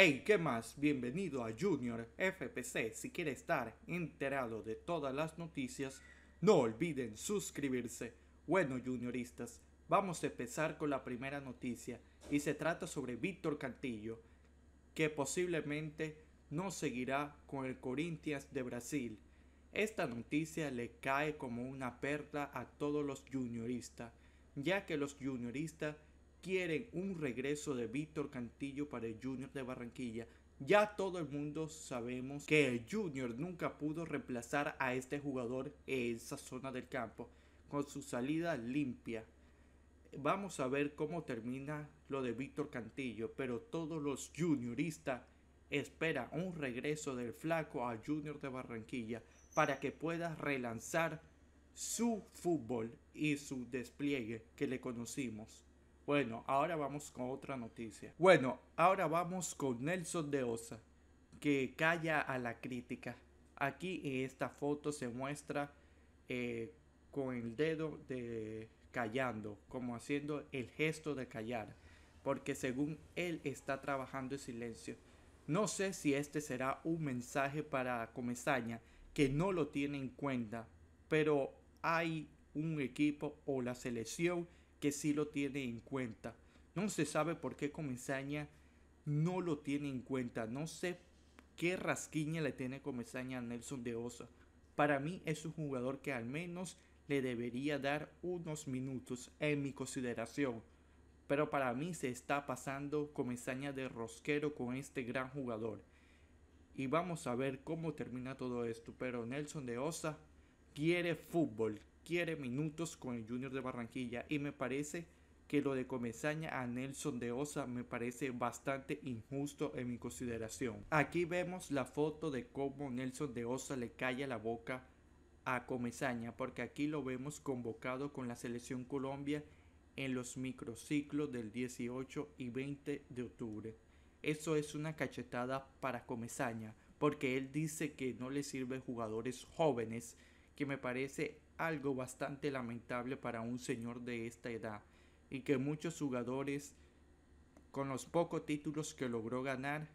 Hey, ¿qué más? Bienvenido a Junior FPC. Si quiere estar enterado de todas las noticias, no olviden suscribirse. Bueno, junioristas, vamos a empezar con la primera noticia y se trata sobre Víctor Cantillo, que posiblemente no seguirá con el Corinthians de Brasil. Esta noticia le cae como una perla a todos los junioristas, ya que los junioristas quieren un regreso de Víctor Cantillo para el Junior de Barranquilla. Ya todo el mundo sabemos que el Junior nunca pudo reemplazar a este jugador en esa zona del campo con su salida limpia. Vamos a ver cómo termina lo de Víctor Cantillo, pero todos los junioristas esperan un regreso del flaco a Junior de Barranquilla para que pueda relanzar su fútbol y su despliegue que le conocimos. Bueno, ahora vamos con otra noticia. Bueno, ahora vamos con Nelson de Osa, que calla a la crítica. Aquí en esta foto se muestra eh, con el dedo de callando, como haciendo el gesto de callar, porque según él está trabajando en silencio. No sé si este será un mensaje para Comezaña, que no lo tiene en cuenta, pero hay un equipo o la selección que sí lo tiene en cuenta. No se sabe por qué Comesaña no lo tiene en cuenta. No sé qué rasquiña le tiene Comesaña a Nelson de Osa. Para mí es un jugador que al menos le debería dar unos minutos en mi consideración. Pero para mí se está pasando Comesaña de rosquero con este gran jugador. Y vamos a ver cómo termina todo esto. Pero Nelson de Osa quiere fútbol, quiere minutos con el Junior de Barranquilla y me parece que lo de Comezaña a Nelson de Osa me parece bastante injusto en mi consideración. Aquí vemos la foto de cómo Nelson de Osa le calla la boca a Comezaña porque aquí lo vemos convocado con la selección Colombia en los microciclos del 18 y 20 de octubre. Eso es una cachetada para Comezaña porque él dice que no le sirve jugadores jóvenes que me parece algo bastante lamentable para un señor de esta edad y que muchos jugadores con los pocos títulos que logró ganar,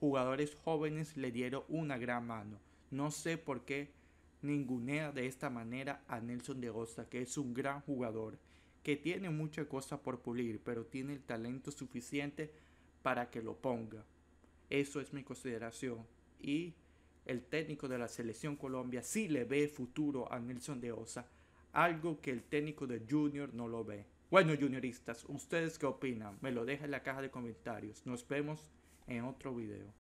jugadores jóvenes le dieron una gran mano. No sé por qué ningunea de esta manera a Nelson de Gosta. que es un gran jugador, que tiene mucha cosa por pulir, pero tiene el talento suficiente para que lo ponga. Eso es mi consideración. Y el técnico de la selección Colombia sí le ve futuro a Nelson de Osa, algo que el técnico de Junior no lo ve. Bueno, junioristas, ¿ustedes qué opinan? Me lo dejan en la caja de comentarios. Nos vemos en otro video.